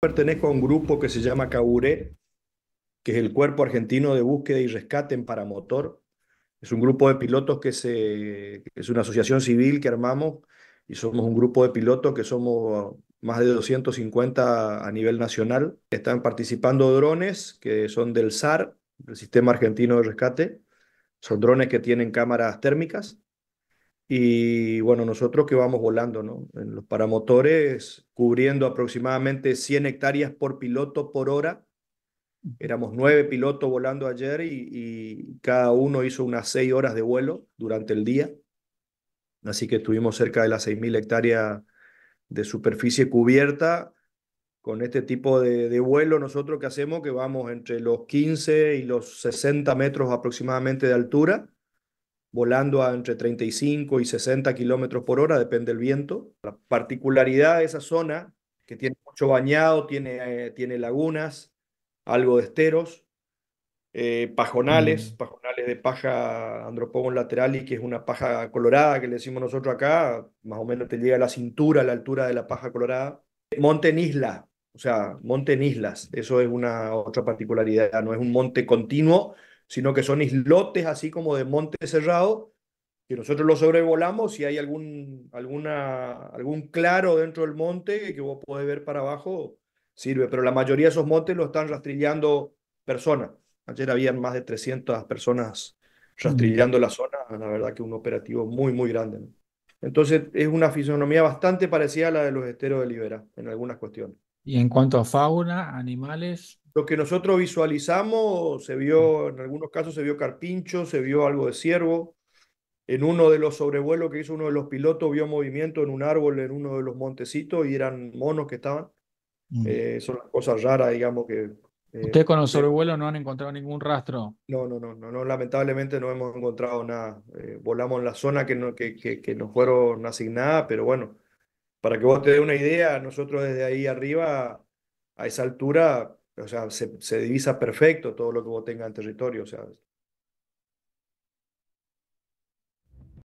pertenezco a un grupo que se llama CAURE, que es el Cuerpo Argentino de Búsqueda y Rescate en Paramotor. Es un grupo de pilotos que es una asociación civil que armamos y somos un grupo de pilotos que somos más de 250 a nivel nacional. Están participando drones que son del SAR, el Sistema Argentino de Rescate. Son drones que tienen cámaras térmicas y bueno, nosotros que vamos volando, ¿no? En los paramotores, cubriendo aproximadamente 100 hectáreas por piloto por hora. Éramos nueve pilotos volando ayer y, cada uno hizo unas seis horas de vuelo durante el día. Así que estuvimos cerca de las 6.000 hectáreas de superficie cubierta con este tipo de, vuelo nosotros que hacemos, que vamos entre los 15 y los 60 metros aproximadamente de altura volando a entre 35 y 60 kilómetros por hora, depende del viento. La particularidad de esa zona, que tiene mucho bañado, tiene, eh, lagunas, algo de esteros, eh, pajonales, mm. pajonales de paja andropogon lateralis, que es una paja colorada que le decimos nosotros acá, más o menos te llega a la cintura, a la altura de la paja colorada. Monte en isla, o sea, monte en islas, eso es una otra particularidad, no es un monte continuo, sino que son islotes así como de monte cerrado, que nosotros lo sobrevolamos, si hay algún, alguna, algún claro dentro del monte que vos podés ver para abajo, sirve, pero la mayoría de esos montes lo están rastrillando personas. Ayer habían más de 300 personas rastrillando la zona, la verdad que un operativo muy, muy grande. Entonces es una fisonomía bastante parecida a la de los esteros de Libera en algunas cuestiones. Y en cuanto a fauna, animales. Lo que nosotros visualizamos, se vio, en algunos casos se vio carpincho, se vio algo de ciervo. En uno de los sobrevuelos que hizo uno de los pilotos, vio movimiento en un árbol, en uno de los montecitos, y eran monos que estaban. Mm. Eh, son las cosas raras, digamos, que... Eh, ¿Usted ¿Ustedes con los eh, sobrevuelos no han encontrado ningún rastro? No, no, no, no, lamentablemente no hemos encontrado nada. volamos en la zona que, no, que, que, que nos fueron asignadas, pero bueno, para que vos te dé una idea, nosotros desde ahí arriba, a esa altura, o sea, se, se divisa perfecto todo lo que vos tengas en territorio, o sea,